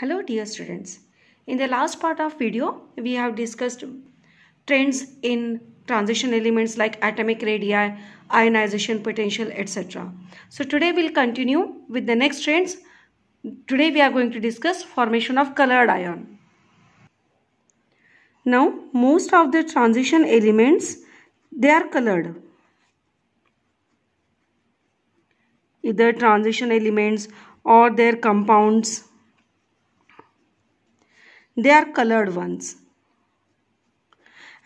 Hello dear students. In the last part of video, we have discussed trends in transition elements like atomic radii, ionization potential, etc. So today we'll continue with the next trends. Today we are going to discuss formation of colored ion. Now most of the transition elements, they are colored. Either transition elements or their compounds they are colored ones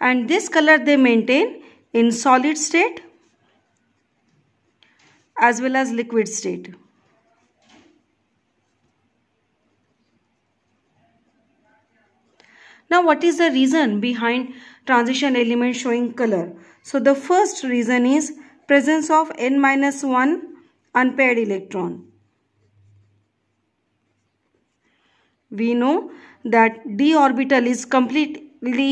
and this color they maintain in solid state as well as liquid state. Now what is the reason behind transition element showing color? So the first reason is presence of n minus 1 unpaired electron. we know that d orbital is completely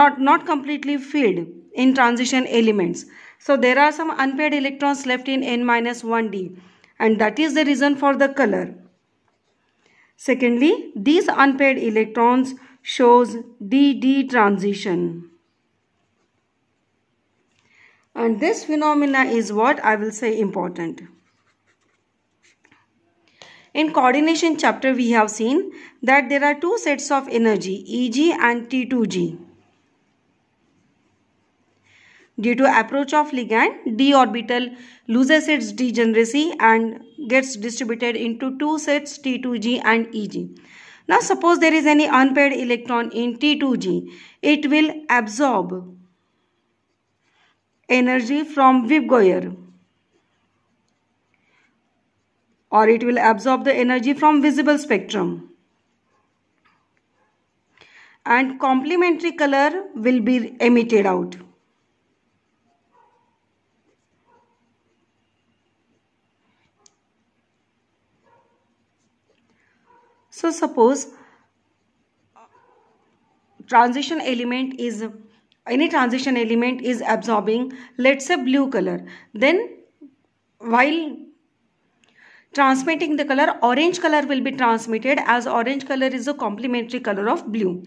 not not completely filled in transition elements so there are some unpaired electrons left in n minus 1d and that is the reason for the color secondly these unpaired electrons shows dd transition and this phenomena is what i will say important in coordination chapter we have seen that there are two sets of energy EG and T2G. Due to approach of ligand, d orbital loses its degeneracy and gets distributed into two sets T2G and EG. Now suppose there is any unpaired electron in T2G, it will absorb energy from Wigner or it will absorb the energy from visible spectrum. And complementary color will be emitted out. So suppose transition element is any transition element is absorbing let's say blue color then while transmitting the color orange color will be transmitted as orange color is a complementary color of blue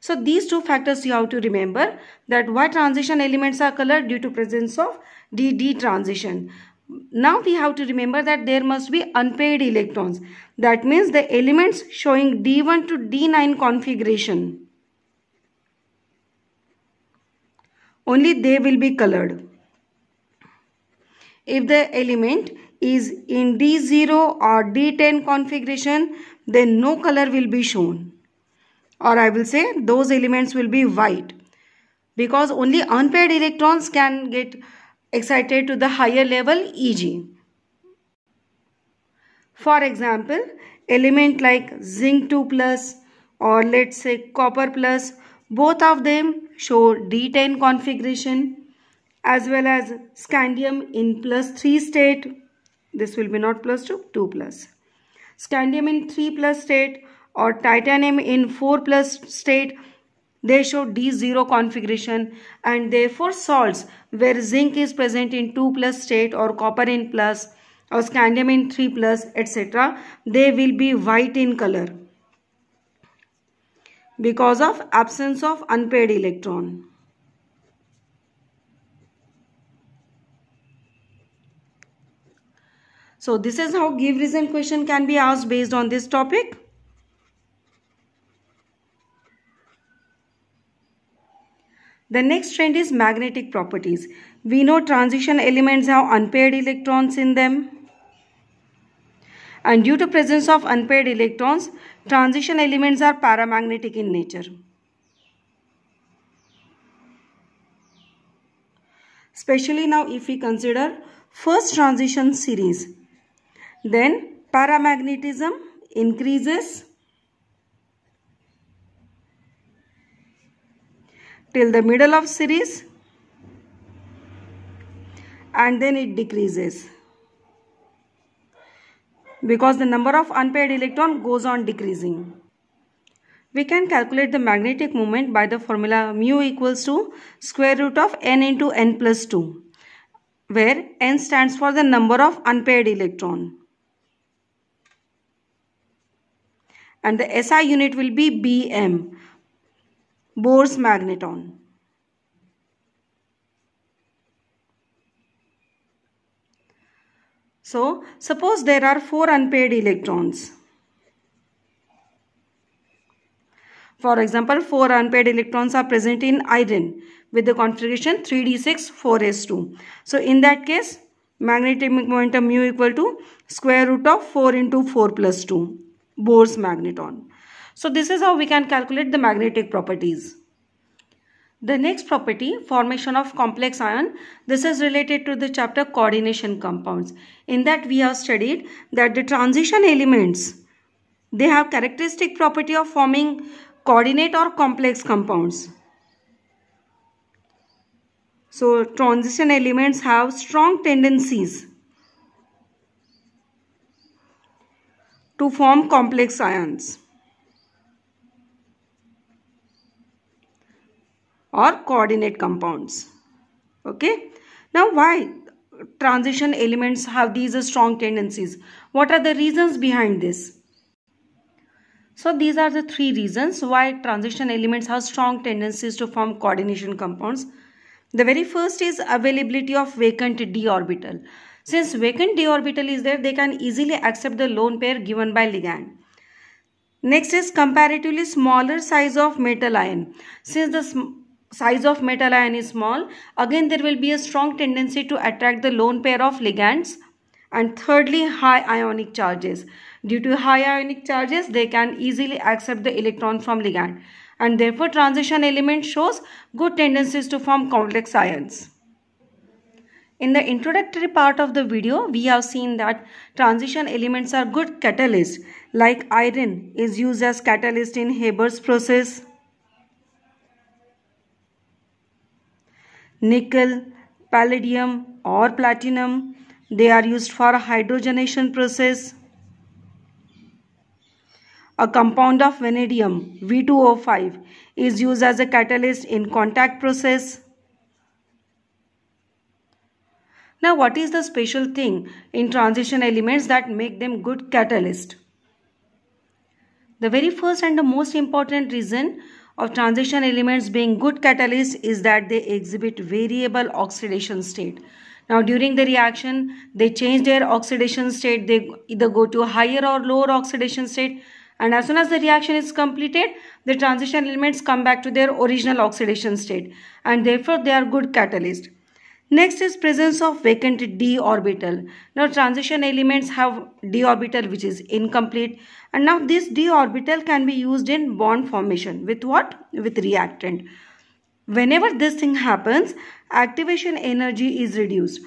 so these two factors you have to remember that why transition elements are colored due to presence of dd transition now we have to remember that there must be unpaired electrons that means the elements showing d1 to d9 configuration only they will be colored if the element is in D0 or D10 configuration then no color will be shown or I will say those elements will be white because only unpaired electrons can get excited to the higher level e.g. For example, element like zinc 2 plus or let's say copper plus both of them show D10 configuration as well as scandium in plus 3 state this will be not plus 2, 2 plus. Scandium in 3 plus state or titanium in 4 plus state, they show D0 configuration and therefore salts where zinc is present in 2 plus state or copper in plus or scandium in 3 plus etc. They will be white in color because of absence of unpaired electron. So this is how give reason question can be asked based on this topic. The next trend is magnetic properties. We know transition elements have unpaired electrons in them. And due to presence of unpaired electrons, transition elements are paramagnetic in nature. Especially now if we consider first transition series then paramagnetism increases till the middle of series and then it decreases because the number of unpaired electron goes on decreasing. We can calculate the magnetic moment by the formula mu equals to square root of n into n plus 2 where n stands for the number of unpaired electron and the SI unit will be BM, Bohr's magneton. So, suppose there are 4 unpaired electrons. For example, 4 unpaired electrons are present in iron with the configuration 3d6-4s2. So, in that case, magnetic momentum mu equal to square root of 4 into 4 plus 2. Bohr's magneton. So this is how we can calculate the magnetic properties. The next property, formation of complex ion, this is related to the chapter coordination compounds. In that we have studied that the transition elements, they have characteristic property of forming coordinate or complex compounds. So transition elements have strong tendencies to form complex ions or coordinate compounds. Okay. Now why transition elements have these strong tendencies? What are the reasons behind this? So these are the three reasons why transition elements have strong tendencies to form coordination compounds. The very first is availability of vacant d orbital. Since vacant d orbital is there, they can easily accept the lone pair given by ligand. Next is comparatively smaller size of metal ion. Since the size of metal ion is small, again there will be a strong tendency to attract the lone pair of ligands. And thirdly, high ionic charges. Due to high ionic charges, they can easily accept the electron from ligand. And therefore, transition element shows good tendencies to form complex ions. In the introductory part of the video, we have seen that transition elements are good catalysts like iron is used as catalyst in Haber's process. Nickel, palladium or platinum, they are used for hydrogenation process. A compound of vanadium, V2O5, is used as a catalyst in contact process. Now, what is the special thing in transition elements that make them good catalyst? The very first and the most important reason of transition elements being good catalysts is that they exhibit variable oxidation state. Now during the reaction, they change their oxidation state. They either go to higher or lower oxidation state. And as soon as the reaction is completed, the transition elements come back to their original oxidation state. And therefore, they are good catalysts. Next is presence of vacant d orbital. Now transition elements have d orbital which is incomplete and now this d orbital can be used in bond formation with what? With reactant. Whenever this thing happens, activation energy is reduced.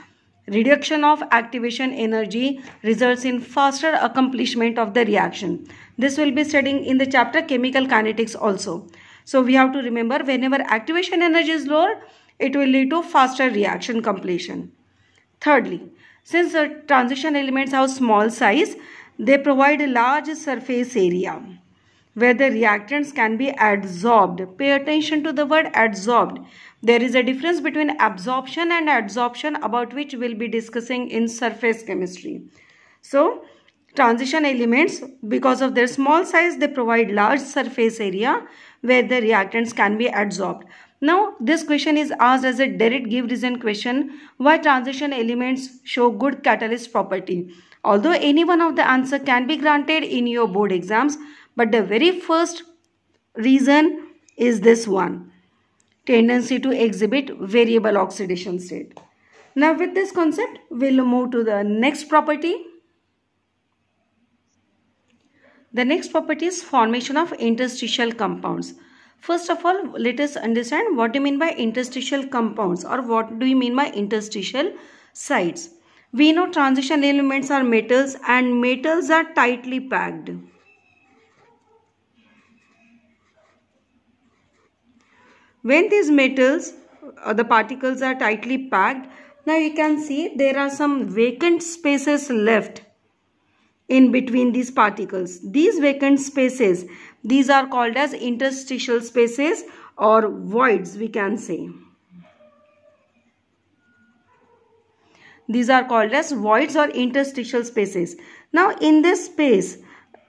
Reduction of activation energy results in faster accomplishment of the reaction. This will be studying in the chapter chemical kinetics also. So we have to remember whenever activation energy is lower, it will lead to faster reaction completion. Thirdly, since the transition elements have small size, they provide a large surface area where the reactants can be adsorbed. Pay attention to the word adsorbed. There is a difference between absorption and adsorption about which we'll be discussing in surface chemistry. So, transition elements, because of their small size, they provide large surface area where the reactants can be adsorbed. Now this question is asked as a direct give reason question why transition elements show good catalyst property. Although any one of the answer can be granted in your board exams but the very first reason is this one tendency to exhibit variable oxidation state. Now with this concept we'll move to the next property. The next property is formation of interstitial compounds. First of all, let us understand what do you mean by interstitial compounds or what do you mean by interstitial sites. We know transition elements are metals and metals are tightly packed. When these metals or uh, the particles are tightly packed, now you can see there are some vacant spaces left in between these particles. These vacant spaces these are called as interstitial spaces or voids we can say. These are called as voids or interstitial spaces. Now in this space,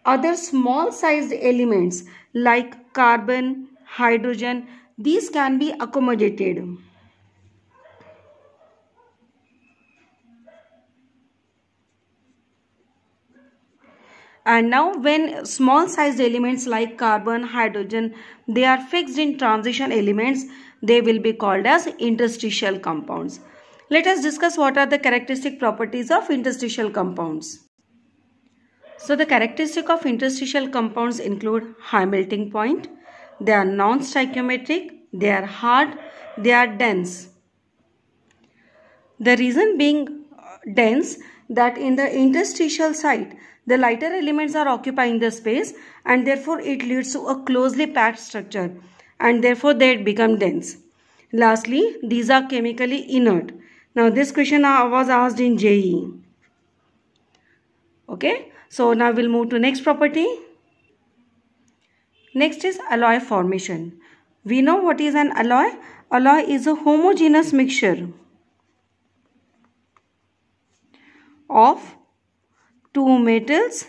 other small sized elements like carbon, hydrogen, these can be accommodated. and now when small sized elements like carbon hydrogen they are fixed in transition elements they will be called as interstitial compounds let us discuss what are the characteristic properties of interstitial compounds so the characteristic of interstitial compounds include high melting point they are non stoichiometric they are hard they are dense the reason being uh, dense that in the interstitial site, the lighter elements are occupying the space and therefore it leads to a closely packed structure and therefore they become dense. Lastly, these are chemically inert. Now this question was asked in JE. Okay, so now we'll move to next property. Next is alloy formation. We know what is an alloy. Alloy is a homogeneous mixture of two metals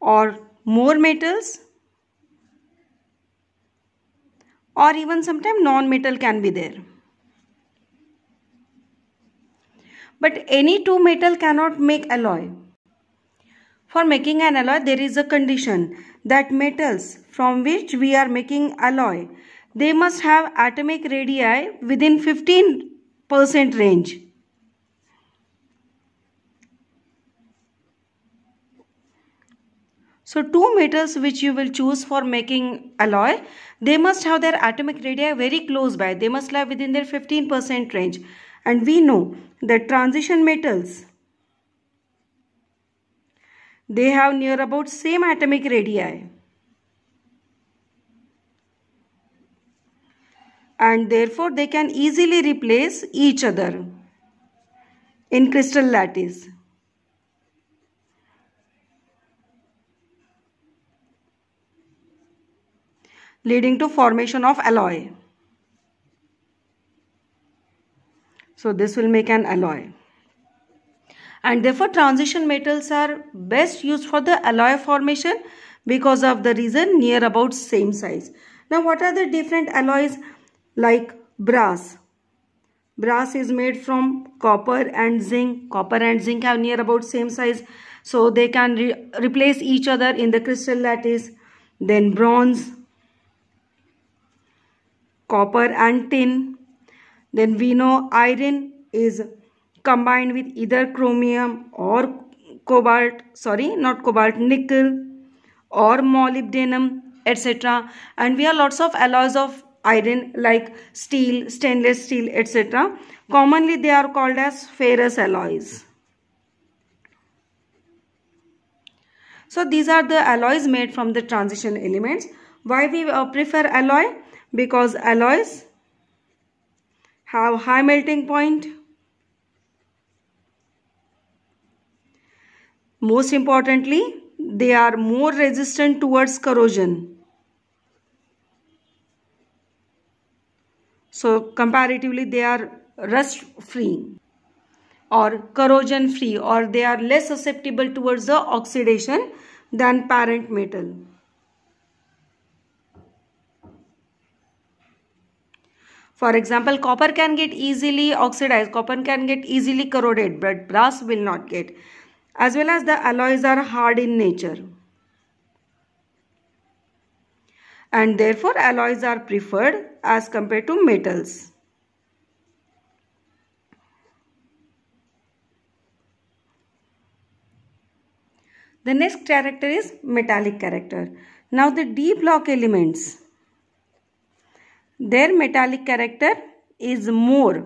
or more metals or even sometimes non-metal can be there. But any two metal cannot make alloy. For making an alloy there is a condition that metals from which we are making alloy they must have atomic radii within 15% range. So two metals which you will choose for making alloy, they must have their atomic radii very close by. They must lie within their 15% range. And we know that transition metals, they have near about same atomic radii. And therefore they can easily replace each other in crystal lattice. leading to formation of alloy. So this will make an alloy. And therefore transition metals are best used for the alloy formation because of the reason near about same size. Now what are the different alloys like brass? Brass is made from copper and zinc. Copper and zinc have near about same size. So they can re replace each other in the crystal lattice. Then bronze, copper and tin. Then we know iron is combined with either chromium or cobalt, sorry, not cobalt, nickel or molybdenum, etc. And we have lots of alloys of iron like steel, stainless steel, etc. Commonly they are called as ferrous alloys. So these are the alloys made from the transition elements. Why we uh, prefer alloy? because alloys have high melting point. Most importantly, they are more resistant towards corrosion. So comparatively they are rust free or corrosion free or they are less susceptible towards the oxidation than parent metal. For example, copper can get easily oxidized, copper can get easily corroded, but brass will not get. As well as the alloys are hard in nature. And therefore alloys are preferred as compared to metals. The next character is metallic character. Now the D block elements. Their metallic character is more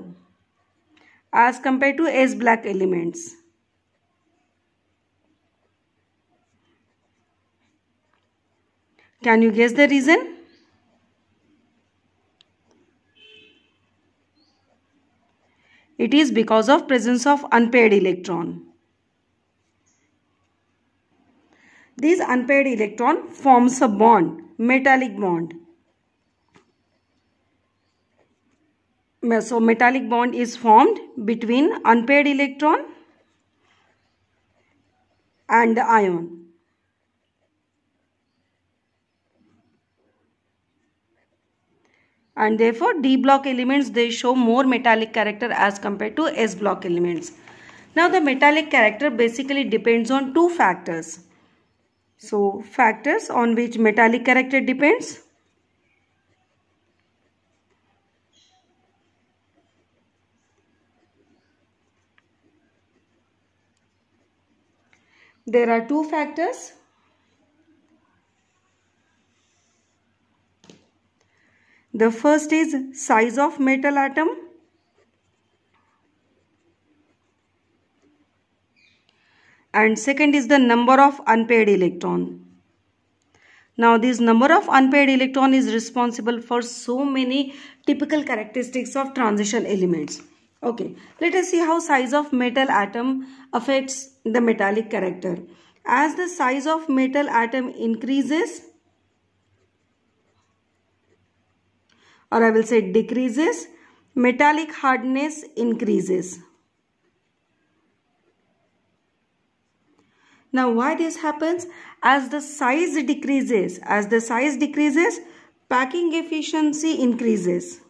as compared to S black elements. Can you guess the reason? It is because of presence of unpaired electron. These unpaired electron forms a bond, metallic bond. so metallic bond is formed between unpaired electron and the ion. And therefore D block elements they show more metallic character as compared to S block elements. Now the metallic character basically depends on two factors. So factors on which metallic character depends There are two factors. The first is size of metal atom. And second is the number of unpaired electron. Now this number of unpaired electron is responsible for so many typical characteristics of transition elements. Okay, let us see how size of metal atom affects the metallic character. As the size of metal atom increases or I will say decreases, metallic hardness increases. Now why this happens? As the size decreases, as the size decreases, packing efficiency increases.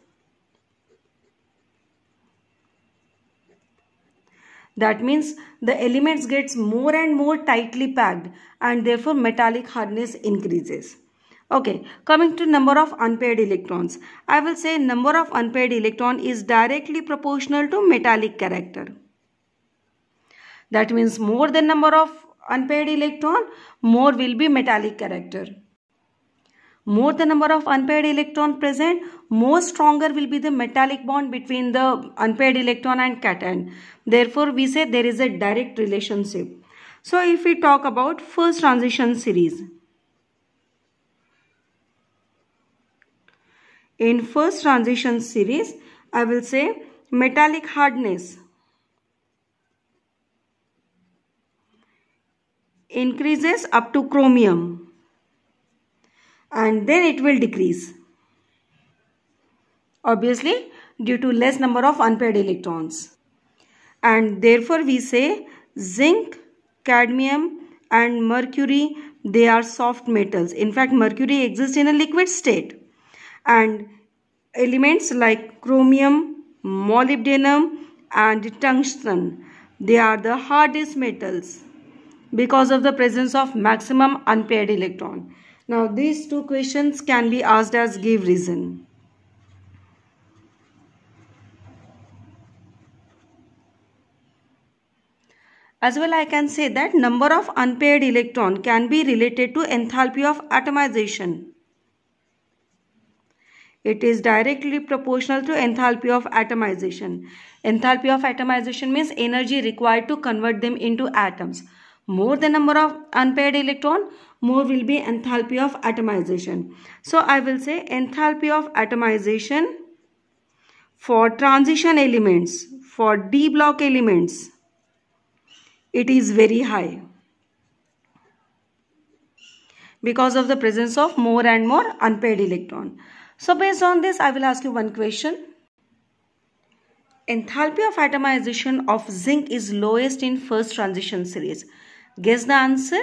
That means the elements gets more and more tightly packed and therefore metallic hardness increases. Okay, coming to number of unpaired electrons. I will say number of unpaired electron is directly proportional to metallic character. That means more the number of unpaired electron, more will be metallic character more the number of unpaired electron present, more stronger will be the metallic bond between the unpaired electron and cation. Therefore, we say there is a direct relationship. So, if we talk about first transition series, in first transition series, I will say metallic hardness increases up to chromium and then it will decrease obviously due to less number of unpaired electrons and therefore we say zinc cadmium and mercury they are soft metals in fact mercury exists in a liquid state and elements like chromium molybdenum and tungsten they are the hardest metals because of the presence of maximum unpaired electron now these two questions can be asked as give reason. As well I can say that number of unpaired electron can be related to enthalpy of atomization. It is directly proportional to enthalpy of atomization. Enthalpy of atomization means energy required to convert them into atoms more the number of unpaired electron more will be enthalpy of atomization so i will say enthalpy of atomization for transition elements for d block elements it is very high because of the presence of more and more unpaired electron so based on this i will ask you one question enthalpy of atomization of zinc is lowest in first transition series Guess the answer?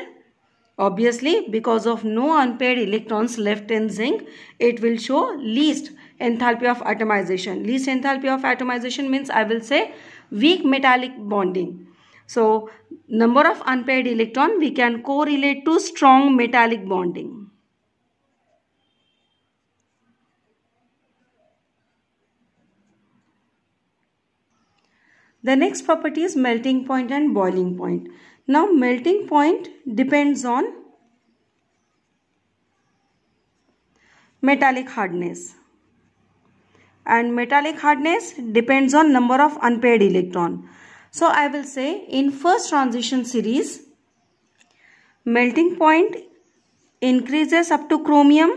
Obviously, because of no unpaired electrons left in zinc, it will show least enthalpy of atomization. Least enthalpy of atomization means I will say weak metallic bonding. So, number of unpaired electron we can correlate to strong metallic bonding. The next property is melting point and boiling point. Now melting point depends on metallic hardness and metallic hardness depends on number of unpaired electron. So I will say in first transition series melting point increases up to chromium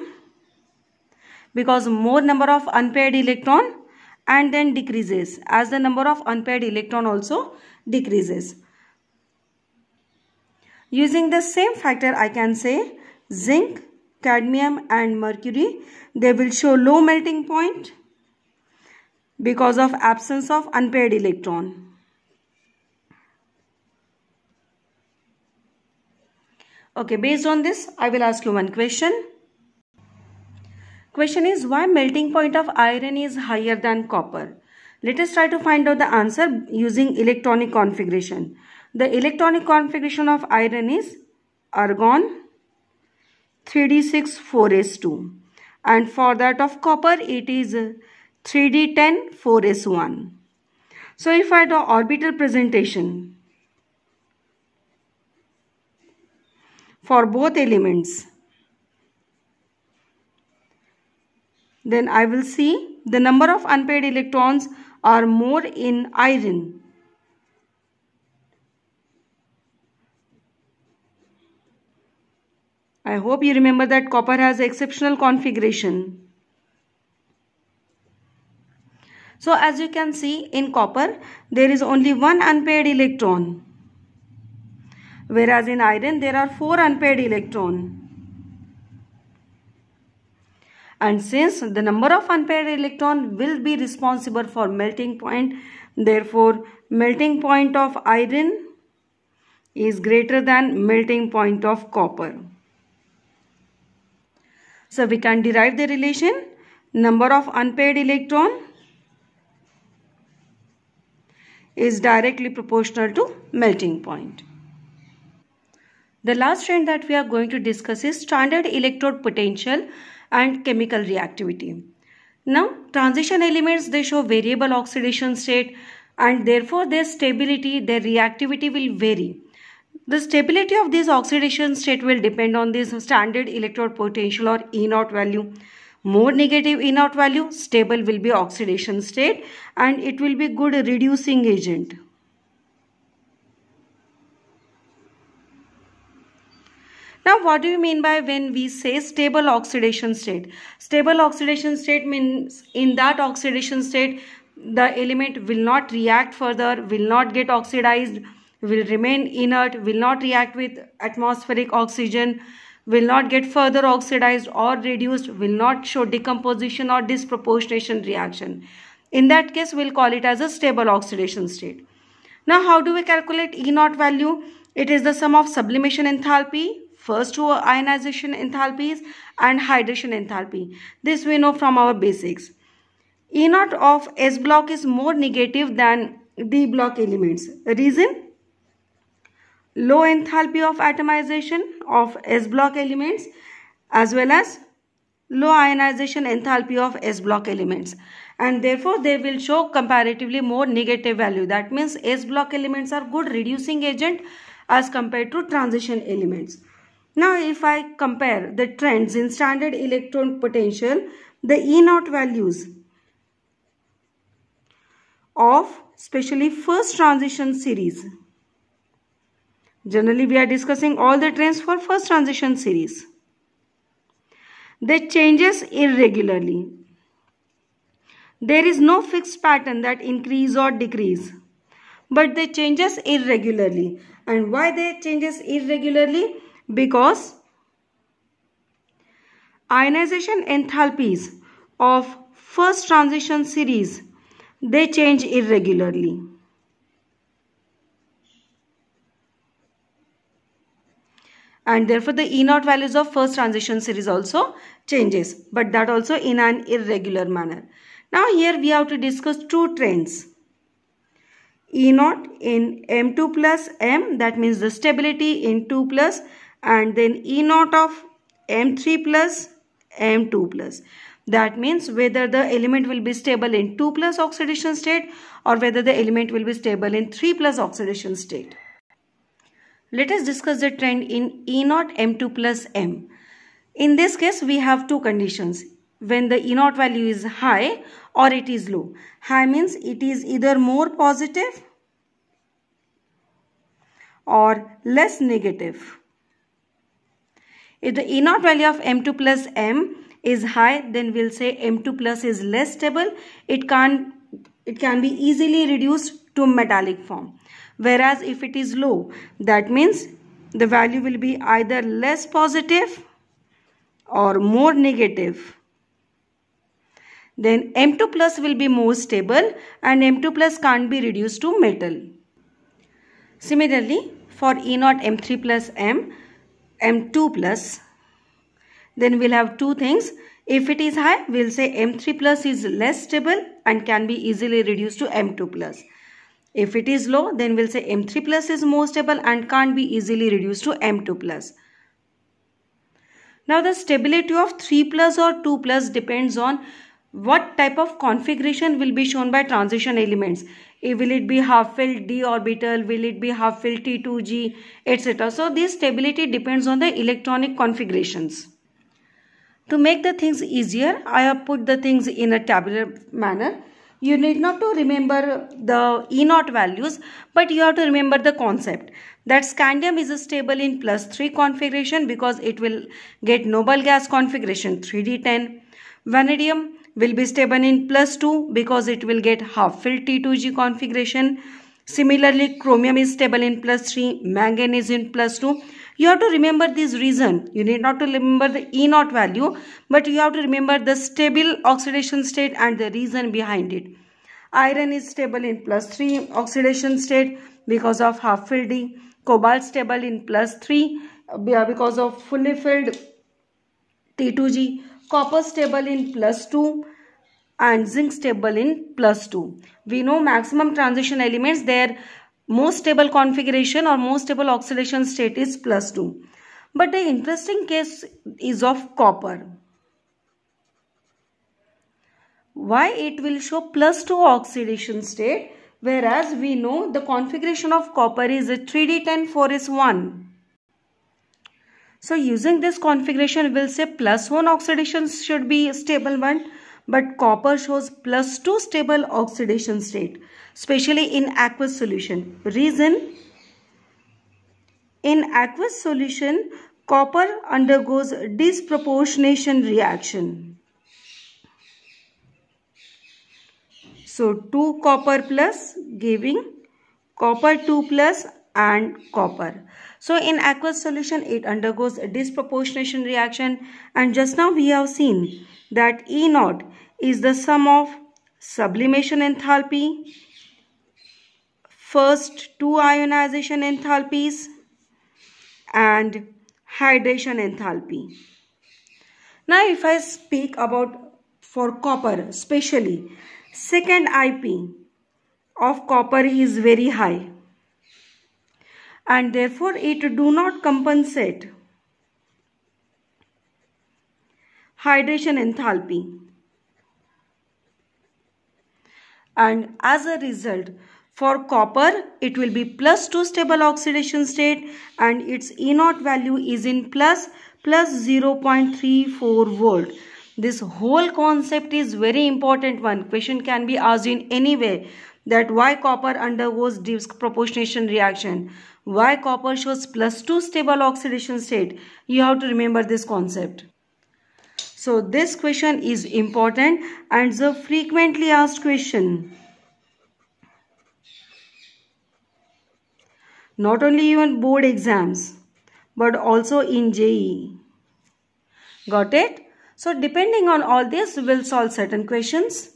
because more number of unpaired electron and then decreases as the number of unpaired electron also decreases. Using the same factor, I can say zinc, cadmium and mercury, they will show low melting point because of absence of unpaired electron. Okay, based on this, I will ask you one question. Question is why melting point of iron is higher than copper? Let us try to find out the answer using electronic configuration. The electronic configuration of iron is argon 3D6-4S2 and for that of copper it is 3D10-4S1. So if I do orbital presentation for both elements then I will see the number of unpaired electrons are more in iron I hope you remember that copper has exceptional configuration. So as you can see in copper there is only one unpaired electron whereas in iron there are four unpaired electron. And since the number of unpaired electron will be responsible for melting point therefore melting point of iron is greater than melting point of copper. So we can derive the relation number of unpaired electron is directly proportional to melting point. The last trend that we are going to discuss is standard electrode potential and chemical reactivity. Now transition elements they show variable oxidation state and therefore their stability, their reactivity will vary. The stability of this oxidation state will depend on this standard electrode potential or E naught value. More negative E naught value, stable will be oxidation state and it will be good reducing agent. Now, what do you mean by when we say stable oxidation state? Stable oxidation state means in that oxidation state, the element will not react further, will not get oxidized, will remain inert, will not react with atmospheric oxygen, will not get further oxidized or reduced, will not show decomposition or disproportionation reaction. In that case, we'll call it as a stable oxidation state. Now, how do we calculate E naught value? It is the sum of sublimation enthalpy, first two ionization enthalpies and hydration enthalpy. This we know from our basics. E naught of S block is more negative than D block elements. Reason? low enthalpy of atomization of S block elements as well as low ionization enthalpy of S block elements and therefore they will show comparatively more negative value that means S block elements are good reducing agent as compared to transition elements. Now if I compare the trends in standard electron potential the E naught values of especially first transition series Generally, we are discussing all the trends for first transition series. They changes irregularly. There is no fixed pattern that increase or decrease. But they changes irregularly. And why they changes irregularly? Because ionization enthalpies of first transition series, they change irregularly. and therefore the E naught values of first transition series also changes but that also in an irregular manner. Now here we have to discuss two trends. E naught in M2 plus M that means the stability in 2 plus and then E naught of M3 plus M2 plus. That means whether the element will be stable in 2 plus oxidation state or whether the element will be stable in 3 plus oxidation state. Let us discuss the trend in E 0 M2 plus M. In this case, we have two conditions. When the E 0 value is high or it is low. High means it is either more positive or less negative. If the E 0 value of M2 plus M is high, then we'll say M2 plus is less stable. It, can't, it can be easily reduced to metallic form whereas if it is low that means the value will be either less positive or more negative then m2 plus will be more stable and m2 plus can't be reduced to metal similarly for e0 m3 plus m m2 plus then we'll have two things if it is high, we'll say M3 plus is less stable and can be easily reduced to M2 plus. If it is low, then we'll say M3 plus is more stable and can't be easily reduced to M2 plus. Now the stability of 3 plus or 2 plus depends on what type of configuration will be shown by transition elements. Will it be half-filled d orbital? Will it be half-filled T2G, etc. So this stability depends on the electronic configurations. To make the things easier, I have put the things in a tabular manner you need not to remember the E naught values, but you have to remember the concept that scandium is stable in plus 3 configuration because it will get noble gas configuration 3D10. Vanadium will be stable in plus 2 because it will get half filled T2G configuration. Similarly, chromium is stable in plus 3, manganese in plus 2 you have to remember this reason. You need not to remember the E naught value, but you have to remember the stable oxidation state and the reason behind it. Iron is stable in plus 3 oxidation state because of half fielding. Cobalt stable in plus 3 uh, because of fully filled T2G. Copper stable in plus 2 and zinc stable in plus 2. We know maximum transition elements, there most stable configuration or most stable oxidation state is plus 2. But the interesting case is of copper. Why it will show plus 2 oxidation state whereas we know the configuration of copper is a 3D10 4S1. So using this configuration we will say plus 1 oxidation should be stable one but copper shows plus 2 stable oxidation state, especially in aqueous solution. Reason? In aqueous solution, copper undergoes disproportionation reaction. So 2 copper plus giving copper 2 plus and copper. So in aqueous solution, it undergoes a disproportionation reaction. And just now we have seen that E naught is the sum of sublimation enthalpy, first two ionization enthalpies and hydration enthalpy. Now if I speak about for copper especially, second IP of copper is very high and therefore it do not compensate hydration enthalpy and as a result for copper it will be plus 2 stable oxidation state and its E naught value is in plus plus 0.34 volt this whole concept is very important one question can be asked in any way that why copper undergoes disproportionation reaction why copper shows plus 2 stable oxidation state. You have to remember this concept. So this question is important and the frequently asked question. Not only even board exams but also in JE. Got it? So depending on all this, we'll solve certain questions.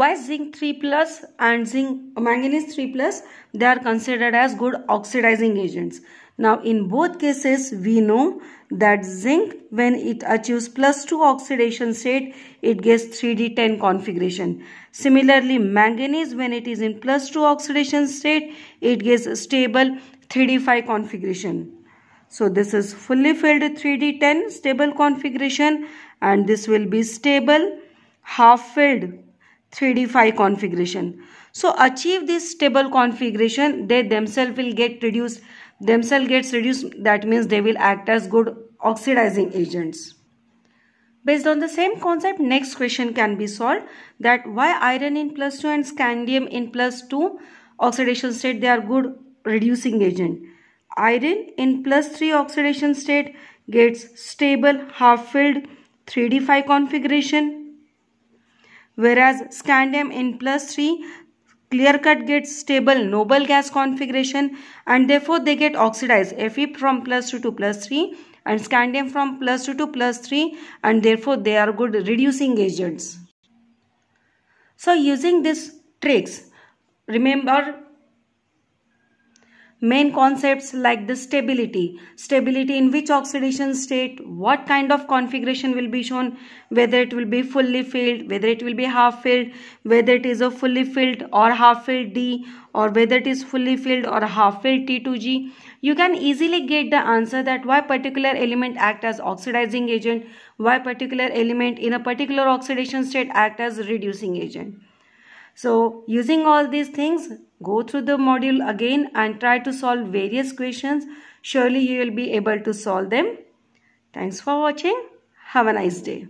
Why zinc 3 plus and zinc manganese 3 plus? They are considered as good oxidizing agents. Now in both cases we know that zinc when it achieves plus 2 oxidation state it gets 3d10 configuration. Similarly manganese when it is in plus 2 oxidation state it gets stable 3d5 configuration. So this is fully filled 3d10 stable configuration and this will be stable half filled 3d 5 configuration so achieve this stable configuration they themselves will get reduced themselves gets reduced that means they will act as good oxidizing agents Based on the same concept, next question can be solved that why iron in plus 2 and scandium in plus 2 oxidation state they are good reducing agent. Iron in plus 3 oxidation state gets stable half-filled 3D5 configuration whereas scandium in plus 3 clear cut gets stable noble gas configuration and therefore they get oxidized Fe from plus 2 to plus 3 and scandium from plus 2 to plus 3 and therefore they are good reducing agents. So using these tricks remember Main concepts like the stability, stability in which oxidation state, what kind of configuration will be shown, whether it will be fully filled, whether it will be half filled, whether it is a fully filled or half filled D or whether it is fully filled or half filled T2G. You can easily get the answer that why particular element act as oxidizing agent, why particular element in a particular oxidation state act as reducing agent. So using all these things, Go through the module again and try to solve various questions. Surely you will be able to solve them. Thanks for watching. Have a nice day.